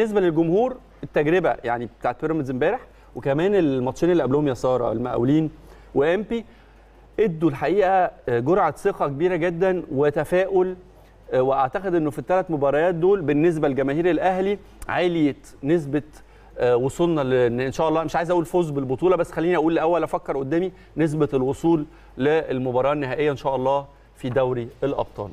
بالنسبه للجمهور التجربه يعني بتاعت بيراميدز امبارح وكمان الماتشين اللي قبلهم يا ساره المقاولين وامبي ادوا الحقيقه آه، جرعه ثقه كبيره جدا وتفاؤل آه، واعتقد انه في الثلاث مباريات دول بالنسبه لجماهير الاهلي عاليه نسبه آه، وصولنا لان ان شاء الله مش عايز اقول فوز بالبطوله بس خليني اقول الاول افكر قدامي نسبه الوصول للمباراه النهائيه ان شاء الله في دوري الابطال